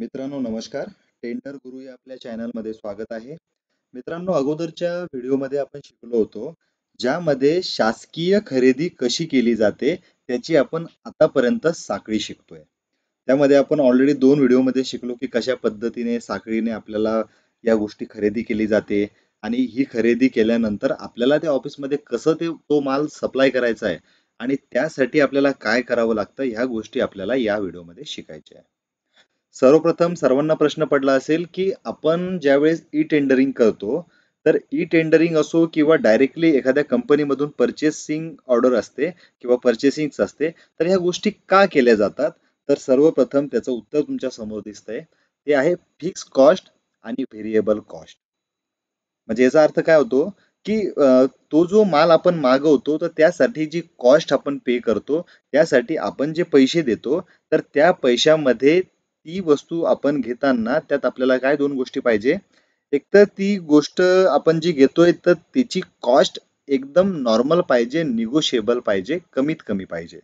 मित्रांनो नमस्कार टेंडर गुरु या आपल्या चॅनलमध्ये स्वागत आहे मित्रांनो अगोदरच्या व्हिडिओमध्ये आपण शिकलो होतो ज्यामध्ये शासकीय खरेदी कशी केली जाते त्याची आपण आतापर्यंत साखळी शिकतोय त्यामध्ये आपण ऑलरेडी दोन व्हिडिओमध्ये शिकलो की कशा पद्धतीने साखळीने आपल्याला या गोष्टी खरेदी केली जाते आणि ही खरेदी केल्यानंतर आपल्याला त्या ऑफिसमध्ये कसं ते तो माल सप्लाय करायचा आहे आणि त्यासाठी आपल्याला काय करावं लागतं ह्या गोष्टी आपल्याला या व्हिडिओमध्ये शिकायच्या आहे सर्वप्रथम सर्वांना प्रश्न पडला असेल की आपण ज्यावेळेस ई टेंडरिंग करतो तर ई टेंडरिंग असो किंवा डायरेक्टली एखाद्या कंपनीमधून परचेसिंग ऑर्डर असते किंवा परचेसिंग असते तर ह्या गोष्टी का केल्या जातात तर सर्वप्रथम त्याचं उत्तर तुमच्या समोर दिसतंय ते आहे फिक्स कॉस्ट आणि व्हेरिएबल कॉस्ट म्हणजे याचा अर्थ काय होतो की तो जो माल आपण मागवतो तर त्यासाठी जी कॉस्ट आपण पे करतो त्यासाठी आपण जे पैसे देतो तर त्या पैशामध्ये ती वस्तू आपण घेताना त्यात आपल्याला काय दोन गोष्टी पाहिजे एक तर ती गोष्ट आपण जी घेतोय तर त्याची कॉस्ट एकदम नॉर्मल पाहिजे निगोशिएबल पाहिजे कमीत कमी पाहिजे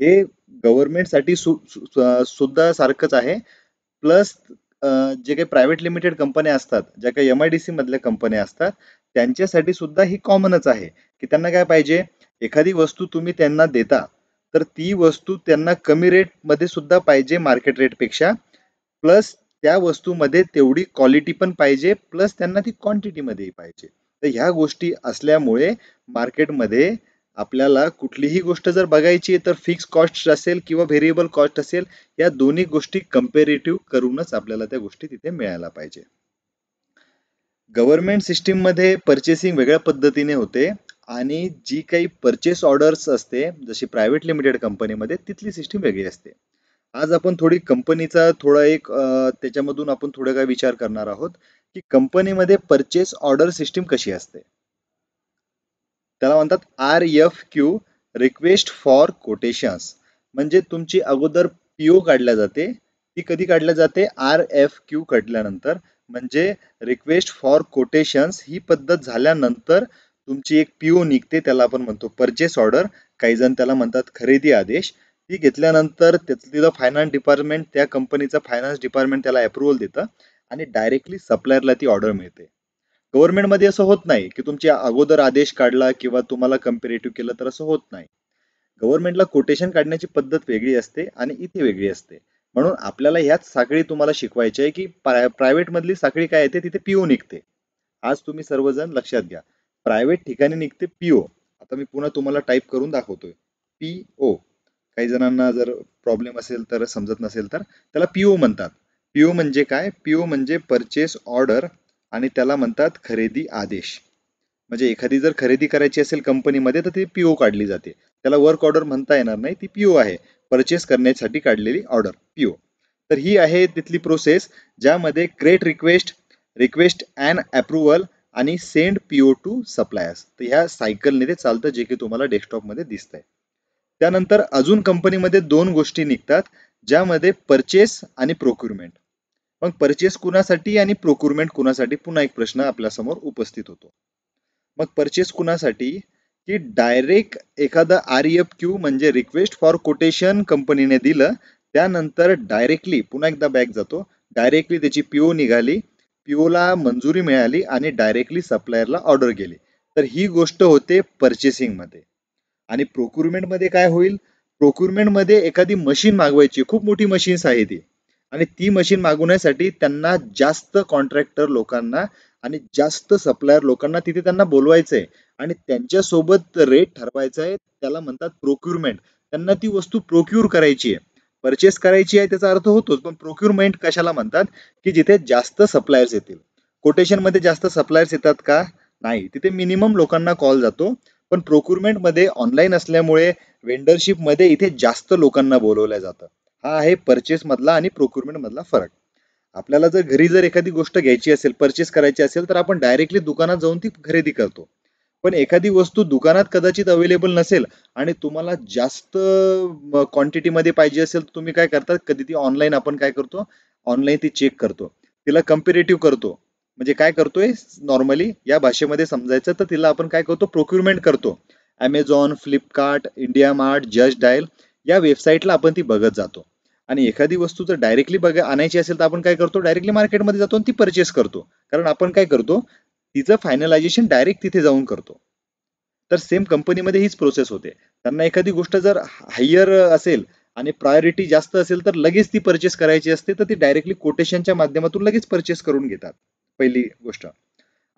हे गव्हर्नमेंटसाठी सुद्धा सारखंच आहे प्लस जे काही प्रायव्हेट लिमिटेड कंपन्या असतात ज्या काही एम आय डी सी मधल्या कंपन्या असतात त्यांच्यासाठी सुद्धा ही कॉमनच आहे की त्यांना काय पाहिजे एखादी वस्तू तुम्ही त्यांना देता तर ती वस्तू त्यांना कमी रेटमध्ये सुद्धा पाहिजे मार्केट रेटपेक्षा प्लस त्या वस्तूमध्ये तेवढी क्वालिटी पण पाहिजे प्लस त्यांना ती मध्ये पाहिजे तर ह्या गोष्टी असल्यामुळे मार्केटमध्ये आपल्याला कुठलीही गोष्ट जर बघायची तर फिक्स कॉस्ट असेल किंवा व्हेरिएबल कॉस्ट असेल या दोन्ही गोष्टी कम्पेरेटिव्ह करूनच आपल्याला त्या गोष्टी तिथे मिळायला पाहिजे गव्हर्नमेंट सिस्टीममध्ये पर्चेसिंग वेगळ्या पद्धतीने होते आणि जी काही परचेस ऑर्डर्स असते जशी प्रायव्हेट लिमिटेड कंपनीमध्ये तिथली सिस्टीम वेगळी असते आज आपण थोडी कंपनीचा थोडा एक त्याच्यामधून आपण थोडं काय विचार करणार आहोत की कंपनीमध्ये परचेस ऑर्डर सिस्टीम कशी असते त्याला म्हणतात R F Q request for quotations म्हणजे तुमची अगोदर पीओ काढल्या जाते ती कधी काढल्या जाते आर एफ क्यू काढल्यानंतर म्हणजे रिक्वेस्ट फॉर कोटेशन्स ही पद्धत झाल्यानंतर तुमची एक पीओ निघते त्याला आपण म्हणतो परचेस ऑर्डर काही जण त्याला म्हणतात खरेदी आदेश ती घेतल्यानंतर तिथलं फायनान्स डिपार्टमेंट त्या कंपनीचा फायनान्स डिपार्टमेंट त्याला अप्रुव्हल देतं आणि डायरेक्टली सप्लायरला ती ऑर्डर मिळते गव्हर्नमेंटमध्ये असं होत नाही की तुमचे अगोदर आदेश काढला किंवा तुम्हाला कम्पेरेटिव्ह केलं तर असं होत नाही गव्हर्नमेंटला कोटेशन काढण्याची पद्धत वेगळी असते आणि इथे वेगळी असते म्हणून आपल्याला ह्याच साखळी तुम्हाला शिकवायची आहे की प्रायव्हेटमधली साखळी काय येते तिथे पीओ निघते आज तुम्ही सर्वजण लक्षात घ्या प्रायव्हेट ठिकाणी निघते पीओ आता मी पुन्हा तुम्हाला टाईप करून दाखवतोय पीओ काही जणांना जर प्रॉब्लेम असेल तर समजत नसेल तर त्याला पीओ म्हणतात पीओ म्हणजे काय पीओ म्हणजे परचेस ऑर्डर आणि त्याला म्हणतात खरेदी आदेश म्हणजे एखादी जर खरेदी करायची असेल कंपनीमध्ये तर ती पीओ काढली जाते त्याला वर्क ऑर्डर म्हणता येणार नाही ती पीओ आहे परचेस करण्यासाठी काढलेली ऑर्डर पीओ तर ही आहे तिथली प्रोसेस ज्यामध्ये create request request and approval आणि सेंड पीओ टू सप्लायर्स तर ह्या सायकलने ते चालतं जे की तुम्हाला डेस्कटॉपमध्ये दिसतंय त्यानंतर अजून कंपनीमध्ये दोन गोष्टी निघतात ज्यामध्ये परचेस आणि प्रोक्युरमेंट मग परचेस कुणासाठी आणि प्रोक्युरमेंट कुणासाठी पुन्हा एक प्रश्न आपल्यासमोर उपस्थित होतो मग परचेस कुणासाठी की डायरेक्ट एखादा आर एफ क्यू म्हणजे रिक्वेस्ट फॉर कोटेशन कंपनीने दिलं त्यानंतर डायरेक्टली पुन्हा एकदा बॅक जातो डायरेक्टली त्याची पीओ निघाली पीओला मंजुरी मिळाली आणि डायरेक्टली सप्लायरला ऑर्डर गेली तर ही गोष्ट होते मध्ये आणि प्रोक्युरमेंटमध्ये काय होईल प्रोक्युरमेंटमध्ये एखादी मशीन मागवायची खूप मोठी मशीन्स आहे ती आणि ती मशीन मागवण्यासाठी त्यांना जास्त कॉन्ट्रॅक्टर लोकांना आणि जास्त सप्लायर लोकांना तिथे त्यांना बोलवायचं आहे आणि त्यांच्यासोबत रेट ठरवायचा आहे त्याला म्हणतात प्रोक्युरमेंट त्यांना ती वस्तू प्रोक्युर करायची आहे परचेस करायची आहे त्याचा अर्थ होतोच पण प्रोक्युरमेंट कशाला म्हणतात की जिथे जास्त सप्लायर्स येतील कोटेशनमध्ये जास्त सप्लायर्स येतात का नाही तिथे मिनिमम लोकांना कॉल जातो पण प्रोक्युरमेंटमध्ये ऑनलाईन असल्यामुळे वेंडरशिपमध्ये इथे जास्त लोकांना बोलवलं जातं हा आहे परचेसमधला आणि प्रोक्युरमेंटमधला फरक आपल्याला जर घरी जर एखादी गोष्ट घ्यायची असेल परचेस करायची असेल तर आपण डायरेक्टली दुकानात जाऊन ती खरेदी करतो पण एखादी वस्तू दुकानात कदाचित अवेलेबल नसेल आणि तुम्हाला जास्त क्वांटिटीमध्ये पाहिजे असेल तर तुम्ही काय करतात कधी ती ऑनलाईन आपण काय करतो ऑनलाईन ती चेक करतो तिला कम्पेरेटिव्ह करतो म्हणजे काय करतोय नॉर्मली या भाषेमध्ये समजायचं तर तिला आपण काय करतो प्रोक्युरमेंट करतो Amazon Flipkart India Mart Just Dial या वेबसाईटला आपण ती बघत जातो आणि एखादी वस्तू जर डायरेक्टली बघ आणायची असेल तर आपण काय करतो डायरेक्टली मार्केटमध्ये जातो आणि ती परचेस करतो कारण आपण काय करतो तिचं फायनलायझेशन डायरेक्ट तिथे जाऊन करतो तर सेम कंपनीमध्ये हीच प्रोसेस होते त्यांना एखादी गोष्ट जर हायर असेल आणि प्रायोरिटी जास्त असेल तर लगेच ती परचेस करायची असते तर ती डायरेक्टली कोटेशनच्या माध्यमातून लगेच परचेस करून घेतात पहिली गोष्ट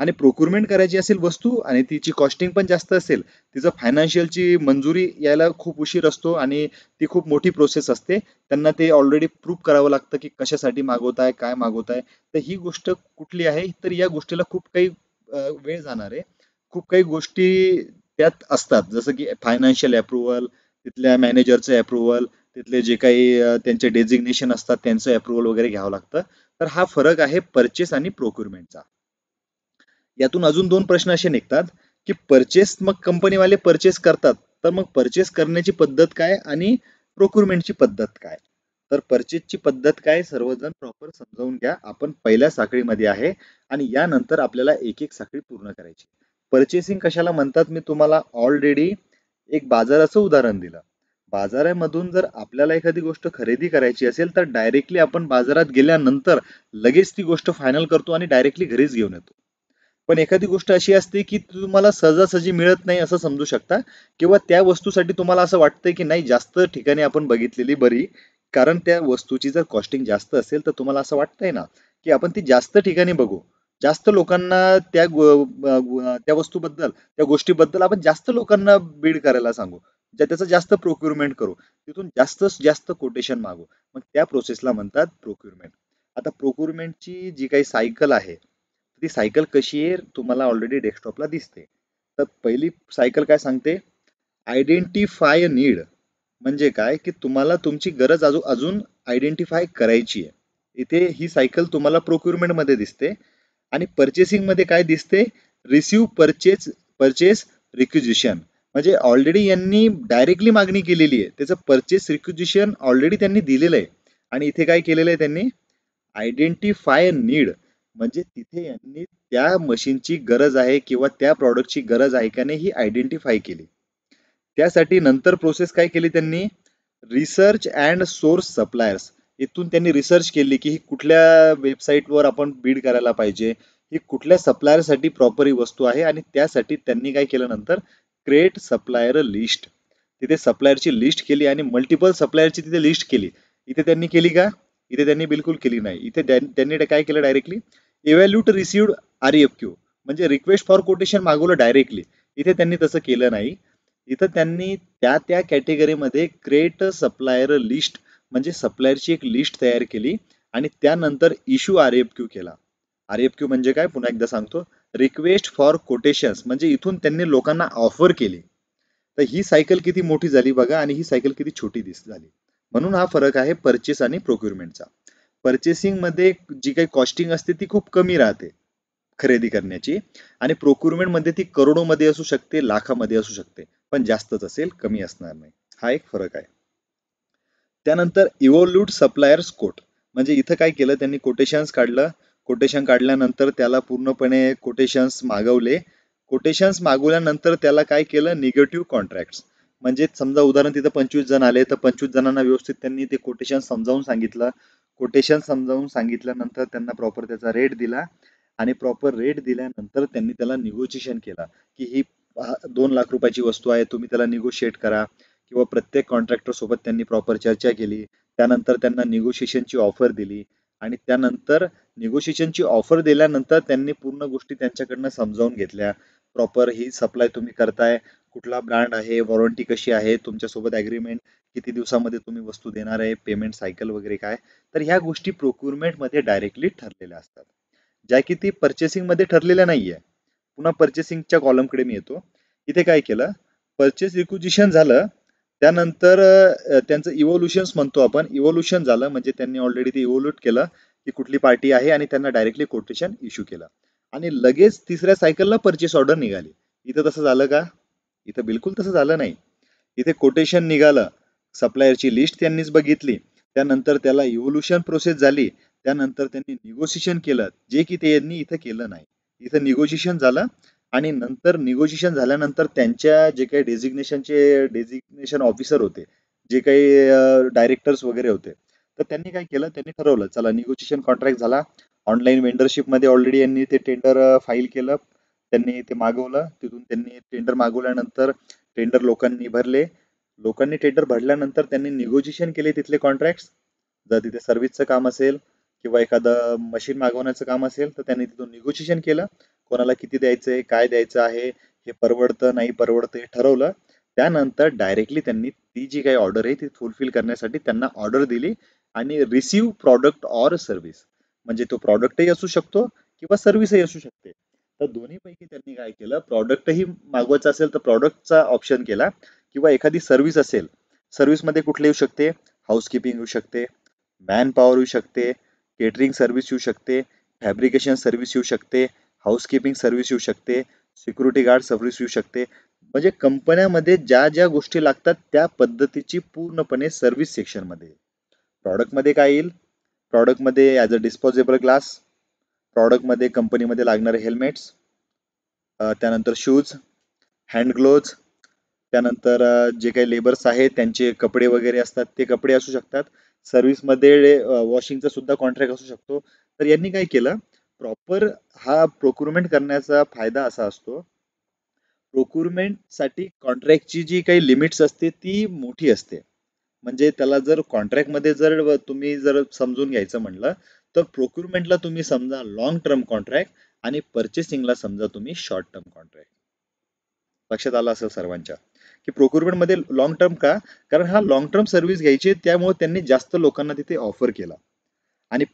आणि प्रोक्युरमेंट करायची असेल वस्तू आणि तिची कॉस्टिंग पण जास्त असेल तिचं फायनान्शियलची मंजुरी यायला खूप उशीर असतो आणि ती खूप मोठी प्रोसेस असते त्यांना ते ऑलरेडी प्रूव्ह करावं लागतं की कशासाठी मागवताय काय मागवताय तर ही गोष्ट कुठली आहे तर या गोष्टीला खूप काही वेळ जाणार आहे खूप काही गोष्टी त्यात असतात जसं की फायनान्शियल अप्रुव्हल तिथल्या मॅनेजरचं अप्रुव्हल तिथले जे काही त्यांचे डेजिग्नेशन असतात त्यांचं अप्रुव्हल वगैरे घ्यावं लागतं तर हा फरक आहे परचेस आणि प्रोक्युरमेंटचा यातून अजून दोन प्रश्न असे निघतात की परचेस मग कंपनीवाले परचेस करतात तर मग परचेस करण्याची पद्धत काय आणि प्रोक्युरमेंटची पद्धत काय तर परचेजची पद्धत काय सर्वजण प्रॉपर समजावून घ्या आपण पहिल्या साखळीमध्ये आहे आणि यानंतर आपल्याला एक एक साखळी पूर्ण करायची परचेसिंग कशाला म्हणतात मी तुम्हाला ऑलरेडी एक बाजाराचं उदाहरण दिलं बाजारामधून जर आपल्याला एखादी गोष्ट खरेदी करायची असेल तर डायरेक्टली आपण बाजारात गेल्यानंतर लगेच ती गोष्ट फायनल करतो आणि डायरेक्टली घरीच घेऊन येतो पण एखादी गोष्ट अशी असते की तुम्हाला सहजासहजी मिळत नाही असं समजू शकता किंवा त्या वस्तूसाठी तुम्हाला असं वाटतं की नाही जास्त ठिकाणी आपण बघितलेली बरी कारण त्या वस्तूची जर कॉस्टिंग जास्त असेल तर तुम्हाला असं वाटतंय ना की आपण ती जास्त ठिकाणी बघू जास्त लोकांना त्या त्या वस्तूबद्दल त्या गोष्टीबद्दल आपण जास्त लोकांना बीड करायला सांगू त्याचं जास्त प्रोक्युरमेंट करू तिथून जास्त जास्त कोटेशन मागू मग त्या प्रोसेसला म्हणतात प्रोक्युरमेंट आता प्रोक्युरमेंटची जी काही सायकल आहे ती सायकल कशी आहे तुम्हाला ऑलरेडी डेस्कटॉपला दिसते तर पहिली सायकल काय सांगते आयडेंटिफाय नीड म्हणजे काय की तुम्हाला तुमची गरज अजून अजून आयडेंटिफाय करायची आहे इथे ही सायकल तुम्हाला प्रोक्युरमेंटमध्ये दिसते आणि परचेसिंगमध्ये काय दिसते रिसिव्ह परचेस परचेस रिक्युजिशन म्हणजे ऑलरेडी यांनी डायरेक्टली मागणी केलेली आहे त्याचं परचेस रिक्युजिशन ऑलरेडी त्यांनी दिलेलं आहे आणि इथे काय केलेलं आहे त्यांनी आयडेंटिफाय नीड म्हणजे तिथे यांनी त्या मशीनची गरज आहे किंवा त्या प्रॉडक्टची गरज आहे का नाही ही आयडेंटिफाय केली त्यासाठी नंतर प्रोसेस काय केली त्यांनी रिसर्च अँड सोर्स सप्लायर्स इथून त्यांनी रिसर्च केली की ही कुठल्या वेबसाईटवर आपण बीड करायला पाहिजे ही कुठल्या सप्लायरसाठी प्रॉपर ही वस्तू आहे आणि त्यासाठी त्यांनी काय केलं नंतर क्रिएट सप्लायर लिस्ट तिथे सप्लायरची लिस्ट केली आणि मल्टिपल सप्लायरची तिथे लिस्ट केली इथे त्यांनी केली का इथे त्यांनी बिलकुल केली नाही इथे त्यांनी काय केलं directly evaluate received R F Q म्हणजे रिक्वेस्ट फॉर कोटेशन मागवलं डायरेक्टली इथे त्यांनी तसं केलं नाही इथं त्यांनी त्या त्या कॅटेगरीमध्ये ग्रेट सप्लायर लिस्ट म्हणजे सप्लायरची एक लिस्ट तयार केली आणि त्यानंतर इश्यू आर एफ क्यू केला आर एफ क्यू म्हणजे काय पुन्हा एकदा सांगतो रिक्वेस्ट फॉर कोटेशन्स म्हणजे इथून त्यांनी लोकांना ऑफर केली तर ही सायकल किती मोठी झाली बघा आणि ही सायकल किती छोटी दिस झाली म्हणून हा फरक आहे परचेस आणि प्रोक्युरमेंटचा मध्ये जी काही कॉस्टिंग असते ती खूप कमी राहते खरेदी करण्याची आणि प्रोक्युरमेंटमध्ये ती करोडोमध्ये असू शकते लाखामध्ये असू शकते पण जास्तच असेल कमी असणार नाही हा एक फरक आहे त्यानंतर इव्होल्यूट सप्लायर्स कोट म्हणजे इथं काय केलं त्यांनी कोटेशन्स काढलं कोटेशन काढल्यानंतर त्याला पूर्णपणे कोटेशन्स मागवले कोटेशन्स मागवल्यानंतर त्याला काय केलं निगेटिव्ह कॉन्ट्रॅक्ट्स म्हणजे समजा उदाहरण तिथे पंचवीस जण आले तर पंचवीस जणांना व्यवस्थित त्यांनी ते कोटेशन समजावून सांगितलं कोटेशन समजावून सांगितल्यानंतर त्यांना प्रॉपर त्याचा रेट दिला आणि प्रॉपर रेट दिल्यानंतर त्यांनी त्याला निगोशिएशन केला की ही दोन लाख रुपयाची वस्तू आहे तुम्ही त्याला निगोशिएट करा किंवा प्रत्येक कॉन्ट्रॅक्टर सोबत त्यांनी प्रॉपर चर्चा केली त्यानंतर त्यांना निगोशिएशनची ऑफर दिली आणि त्यानंतर निगोशिएशनची ऑफर दिल्यानंतर त्यांनी पूर्ण गोष्टी त्यांच्याकडनं समजावून घेतल्या प्रॉपर ही सप्लाय तुम्ही करताय कुठला ब्रँड आहे वॉरंटी कशी आहे तुमच्यासोबत ॲग्रीमेंट किती दिवसामध्ये तुम्ही वस्तू देणार आहे पेमेंट सायकल वगैरे काय तर ह्या गोष्टी प्रोक्युरमेंटमध्ये डायरेक्टली ठरलेल्या असतात ज्या किती ती पर्चेसिंगमध्ये ठरलेल्या नाहीये पुन्हा पर्चेसिंगच्या कॉलमकडे मी येतो इथे काय केलं परचेस रिक्विजिशन झालं त्यानंतर त्यांचं इव्होल्युशन्स म्हणतो आपण इव्होल्युशन झालं म्हणजे त्यांनी ऑलरेडी ते इव्होल्यूट केलं की कुठली पार्टी आहे आणि त्यांना डायरेक्टली कोटेशन इश्यू केलं आणि लगेच तिसऱ्या सायकलला परचेस ऑर्डर निघाली इथं तसं झालं का इथं बिलकुल तसं झालं नाही इथे कोटेशन निघालं सप्लायरची लिस्ट त्यांनीच बघितली त्यानंतर त्याला इव्होल्युशन प्रोसेस झाली त्यानंतर त्यांनी निगोसिएशन केलं जे की त्यांनी इथं केलं नाही इथं निगोशिएशन झालं आणि नंतर निगोशिएशन झाल्यानंतर त्यांच्या जे काही डेझिग्नेशनचे डेझिग्नेशन ऑफिसर होते जे काही डायरेक्टर्स वगैरे होते तर त्यांनी काय केलं त्यांनी ठरवलं चला निगोशिएशन कॉन्ट्रॅक्ट झाला ऑनलाईन वेंडरशिपमध्ये ऑलरेडी यांनी ते टेंडर फाईल केलं त्यांनी ते मागवलं तिथून त्यांनी टेंडर मागवल्यानंतर टेंडर लोकांनी भरले लोकांनी टेंडर भरल्यानंतर त्यांनी निगोशिएशन केले तिथले कॉन्ट्रॅक्ट जर तिथे सर्व्हिसचं काम असेल किंवा एखादं मशीन मागवण्याचं काम असेल तर त्यांनी तिथून निगोशिएशन केलं कोणाला किती द्यायचं आहे काय द्यायचं आहे हे परवडतं नाही परवडतं हे ठरवलं त्यानंतर डायरेक्टली त्यांनी ती जी काही ऑर्डर आहे ती फुलफिल करण्यासाठी त्यांना ऑर्डर दिली आणि रिसीव प्रॉडक्ट ऑर सर्व्हिस म्हणजे तो प्रॉडक्टही असू शकतो किंवा सर्व्हिसही असू शकते तर दोन्हीपैकी त्यांनी काय केलं प्रॉडक्टही मागवायचं असेल तर प्रॉडक्टचा ऑप्शन केला किंवा एखादी सर्व्हिस असेल सर्व्हिसमध्ये कुठले येऊ शकते हाऊसकीपिंग येऊ शकते मॅन पॉवर येऊ शकते केटरिंग सर्व्हिस येऊ शकते फॅब्रिकेशन सर्व्हिस येऊ शकते हाऊसकीपिंग सर्व्हिस येऊ शकते सिक्युरिटी गार्ड सर्व्हिस येऊ शकते म्हणजे कंपन्यामध्ये ज्या ज्या गोष्टी लागतात त्या पद्धतीची पूर्णपणे सर्व्हिस सेक्शनमध्ये प्रॉडक्टमध्ये काय येईल प्रॉडक्टमध्ये ॲज अ डिस्पोजेबल ग्लास प्रॉडक्टमध्ये कंपनीमध्ये लागणारे हेल्मेट्स त्यानंतर शूज हँड ग्लोव्ज त्यानंतर जे काही लेबर्स आहेत त्यांचे कपडे वगैरे असतात ते कपडे असू शकतात सर्व्हिसमध्ये वॉशिंगचा सुद्धा कॉन्ट्रॅक्ट असू शकतो तर यांनी काय केलं प्रॉपर हा प्रोक्युरमेंट करण्याचा फायदा असा असतो साठी कॉन्ट्रॅक्टची जी काही लिमिट्स असते ती मोठी असते म्हणजे त्याला जर कॉन्ट्रॅक्टमध्ये जर तुम्ही जर समजून घ्यायचं म्हणलं तर प्रोक्युरमेंटला तुम्ही समजा लॉंग टर्म कॉन्ट्रॅक्ट आणि परचेसिंगला समजा तुम्ही शॉर्ट टर्म कॉन्ट्रॅक्ट लक्षात आलं असेल सर्वांच्या की प्रोक्युरमेंटमध्ये लॉंग टर्म का कारण हा लॉंग टर्म सर्व्हिस घ्यायची त्यामुळे त्यांनी जास्त लोकांना तिथे ऑफर केला आणि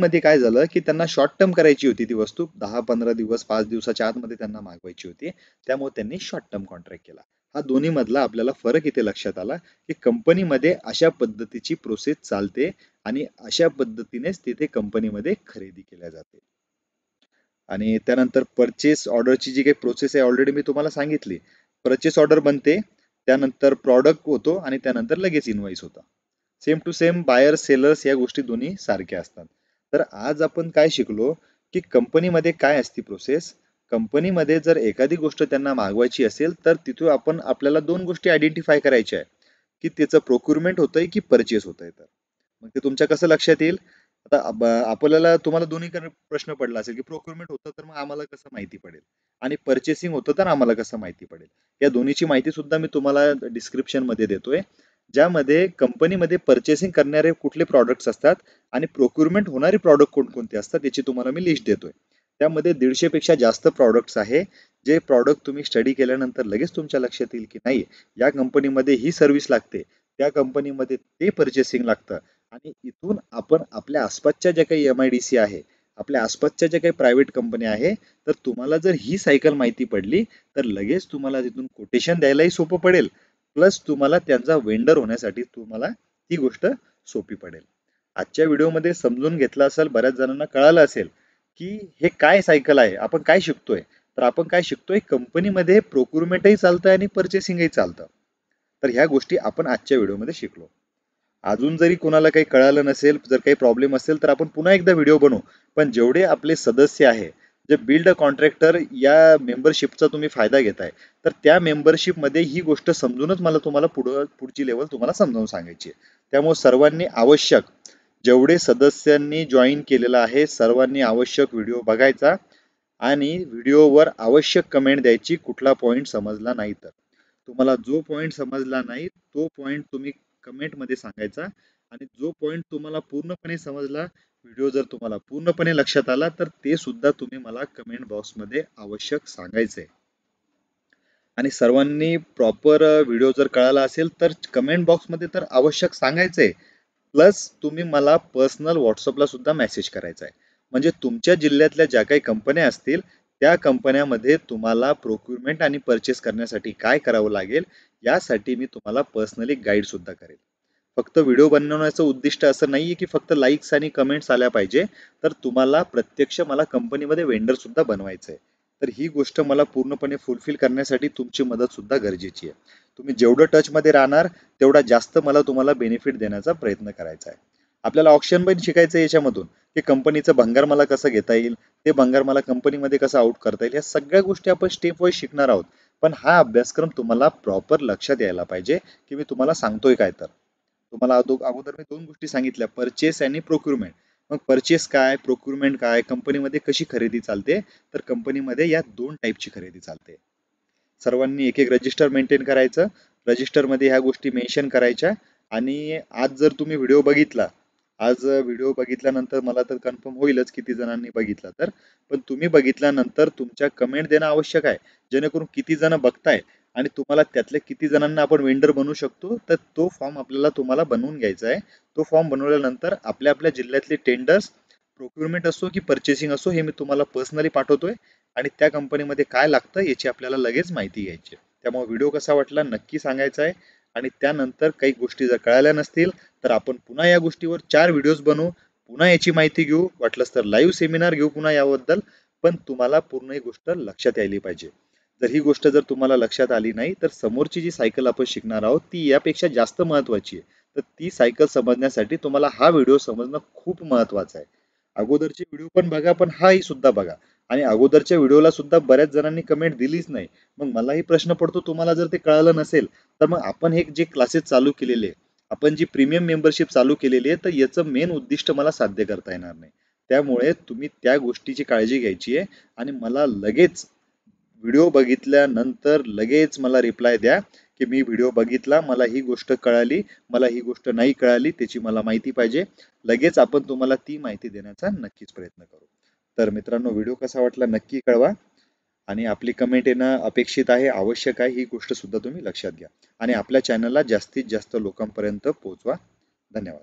मध्ये काय झालं की त्यांना शॉर्ट टर्म करायची होती ती वस्तू दहा पंधरा दिवस पाच दिवसाच्या आतमध्ये त्यांना मागवायची होती त्यामुळे त्यांनी शॉर्ट टर्म कॉन्ट्रॅक्ट केला हा दोन्ही मधला आपल्याला फरक इथे लक्षात आला की कंपनीमध्ये अशा पद्धतीची प्रोसेस चालते आणि अशा पद्धतीनेच तिथे कंपनीमध्ये खरेदी केल्या जाते आणि त्यानंतर परचेस ऑर्डरची जी काही प्रोसेस आहे ऑलरेडी मी तुम्हाला सांगितली परचेस ऑर्डर बनते त्यानंतर प्रॉडक्ट होतो आणि त्यानंतर लगेच इन्व्हॉइस होता same to same buyer sellers या गोष्टी दोन्ही सारख्या असतात तर आज आपण काय शिकलो की कंपनीमध्ये काय असते प्रोसेस कंपनीमध्ये जर एखादी गोष्ट त्यांना मागवायची असेल तर तिथे आपण आपल्याला दोन गोष्टी आयडेंटिफाय करायच्या आहे की त्याचं प्रोक्युरमेंट होतंय की परचेस होत आहे तर मग ते तुमच्या कसं लक्षात येईल आता आपल्याला तुम्हाला दोन्ही प्रश्न पडला असेल की प्रोक्युरमेंट होतं तर मग आम्हाला कसं माहिती पडेल आणि परचेसिंग होतं तर आम्हाला कसं माहिती पडेल या दोन्हीची माहिती सुद्धा मी तुम्हाला डिस्क्रिप्शनमध्ये देतोय ज्यामध्ये कंपनीमध्ये परचेसिंग करणारे कुठले प्रॉडक्ट्स असतात आणि प्रोक्युरमेंट होणारे प्रॉडक्ट कोणकोणते असतात याची तुम्हाला मी लिस्ट देतोय त्यामध्ये दीडशेपेक्षा जास्त प्रॉडक्ट्स आहे जे प्रॉडक्ट तुम्ही स्टडी केल्यानंतर लगेच तुमच्या लक्षात येईल की नाही या कंपनीमध्ये ही सर्व्हिस लागते त्या कंपनीमध्ये ते परचेसिंग लागतं आणि इथून आपण आपल्या आसपासच्या ज्या काही एम आय डी सी आहे आपल्या आसपासच्या ज्या काही प्रायव्हेट कंपन्या आहे तर तुम्हाला जर ही सायकल माहिती पडली तर लगेच तुम्हाला तिथून कोटेशन द्यायलाही सोपं पडेल प्लस तुम्हाला त्यांचा वेंडर होण्यासाठी तुम्हाला ही गोष्ट सोपी पडेल आजच्या व्हिडिओमध्ये समजून घेतलं असेल बऱ्याच जणांना कळालं असेल की हे काय सायकल आहे आपण काय शिकतोय तर आपण काय शिकतोय कंपनीमध्ये प्रोक्युरमेंटही चालतं आणि परचेसिंगही चालतं तर ह्या गोष्टी आपण आजच्या व्हिडिओमध्ये शिकलो अजून जरी कोणाला काही कळालं नसेल जर काही प्रॉब्लेम असेल तर आपण पुन्हा एकदा व्हिडिओ बनवू पण जेवढे आपले सदस्य आहे जे बिल्ड अ कॉन्ट्रॅक्टर या मेंबरशिपचा तुम्ही फायदा घेताय तर त्या मेंबरशिपमध्ये ही गोष्ट समजूनच मला तुम्हाला पुढं पुढची लेवल तुम्हाला समजावून सांगायची आहे त्यामुळे सर्वांनी आवश्यक जेवढे सदस्यांनी जॉईन केलेलं आहे सर्वांनी आवश्यक व्हिडिओ बघायचा आणि व्हिडिओवर आवश्यक कमेंट द्यायची कुठला पॉईंट समजला नाही तर तुम्हाला जो पॉईंट समजला नाही तो पॉईंट तुम्ही मध्ये सांगायचा आणि जो पॉइंट तुम्हाला पूर्णपणे समजला व्हिडिओ जर तुम्हाला पूर्णपणे लक्षात आला तर ते सुद्धा तुम्ही मला कमेंट मध्ये आवश्यक सांगायचे आणि सर्वांनी प्रॉपर व्हिडिओ जर कळाला असेल तर कमेंट मध्ये तर आवश्यक सांगायचे प्लस तुम्ही मला पर्सनल व्हॉट्सअपला सुद्धा मेसेज करायचा आहे म्हणजे तुमच्या जिल्ह्यातल्या ज्या काही कंपन्या असतील त्या कंपन्यामध्ये तुम्हाला प्रोक्युरमेंट आणि परचेस करण्यासाठी काय करावं लागेल यासाठी मी तुम्हाला पर्सनली गाईड सुद्धा करेल फक्त व्हिडिओ बनवण्याचं उद्दिष्ट असं नाही आहे की फक्त लाईक्स आणि कमेंट्स आल्या पाहिजे तर तुम्हाला प्रत्यक्ष मला कंपनीमध्ये वेंडर सुद्धा बनवायचं आहे तर ही गोष्ट मला पूर्णपणे फुलफिल करण्यासाठी तुमची मदत सुद्धा गरजेची आहे तुम्ही जेवढं टचमध्ये राहणार तेवढा जास्त मला तुम्हाला बेनिफिट देण्याचा प्रयत्न करायचा आहे आपल्याला ऑप्शन पण शिकायचं आहे याच्यामधून की कंपनीचं भंगार मला कसं घेता येईल ते भंगार मला कंपनीमध्ये कसं आउट करता येईल या सगळ्या गोष्टी आपण स्टेप वाईज शिकणार आहोत पण हा अभ्यासक्रम तुम्हाला प्रॉपर लक्षात यायला पाहिजे की मी तुम्हाला सांगतोय काय तर तुम्हाला अगोदर मी दोन गोष्टी सांगितल्या परचेस आणि प्रोक्युरमेंट मग परचेस काय प्रोक्युरमेंट काय कंपनीमध्ये कशी खरेदी चालते तर कंपनीमध्ये या दोन टाईपची खरेदी चालते सर्वांनी एक एक रजिस्टर मेंटेन करायचं रजिस्टरमध्ये ह्या गोष्टी मेन्शन करायच्या आणि आज जर तुम्ही व्हिडिओ बघितला आज व्हिडिओ बघितल्यानंतर मला तर कन्फर्म होईलच किती जणांनी बघितला तर पण तुम्ही बघितल्यानंतर तुमच्या कमेंट देणं आवश्यक आहे जेणेकरून किती जण बघताय आणि तुम्हाला त्यातल्या किती जणांना आपण वेंडर बनवू शकतो तर तो फॉर्म आपल्याला तुम्हाला बनवून घ्यायचा आहे तो फॉर्म बनवल्यानंतर आपल्या आपल्या जिल्ह्यातले टेंडर्स प्रोक्युरमेंट असो की परचेसिंग असो हे मी तुम्हाला पर्सनली पाठवतोय आणि त्या कंपनीमध्ये काय लागतं याची आपल्याला लगेच माहिती घ्यायची त्यामुळे व्हिडिओ कसा वाटला नक्की सांगायचा आहे आणि त्यानंतर काही गोष्टी जर कळाल्या नसतील तर आपण पुन्हा या गोष्टीवर चार व्हिडिओज बनवू पुन्हा याची माहिती घेऊ वाटलंच तर लाईव्ह सेमिनार घेऊ पुन्हा याबद्दल पण तुम्हाला पूर्ण ही गोष्ट लक्षात यायली पाहिजे जर ही गोष्ट जर तुम्हाला लक्षात आली नाही तर समोरची जी सायकल आपण शिकणार आहोत ती यापेक्षा जास्त महत्वाची आहे तर ती सायकल समजण्यासाठी तुम्हाला हा व्हिडिओ समजणं खूप महत्वाचं आहे अगोदरचे व्हिडिओ पण बघा पण हाही सुद्धा बघा आणि अगोदरच्या व्हिडिओला सुद्धा बऱ्याच जणांनी कमेंट दिलीच नाही मग मलाही प्रश्न पडतो तुम्हाला जर ते कळालं नसेल तर मग आपण हे जे क्लासेस चालू केलेले आपण जी प्रीमियम मेंबरशिप चालू केलेली आहे तर याचं मेन उद्दिष्ट मला साध्य करता येणार नाही त्यामुळे तुम्ही त्या गोष्टीची काळजी घ्यायची आहे आणि मला लगेच व्हिडिओ बघितल्यानंतर लगेच मला रिप्लाय द्या की मी व्हिडिओ बघितला मला ही गोष्ट कळाली मला ही गोष्ट नाही कळाली त्याची मला माहिती पाहिजे लगेच आपण तुम्हाला ती माहिती देण्याचा नक्कीच प्रयत्न करू तर मित्रांनो व्हिडिओ कसा वाटला नक्की कळवा आणि आपली कमेंट येणं अपेक्षित आहे आवश्यक आहे ही गोष्ट सुद्धा तुम्ही लक्षात घ्या आणि आपल्या चॅनलला जास्तीत जास्त लोकांपर्यंत पोहोचवा धन्यवाद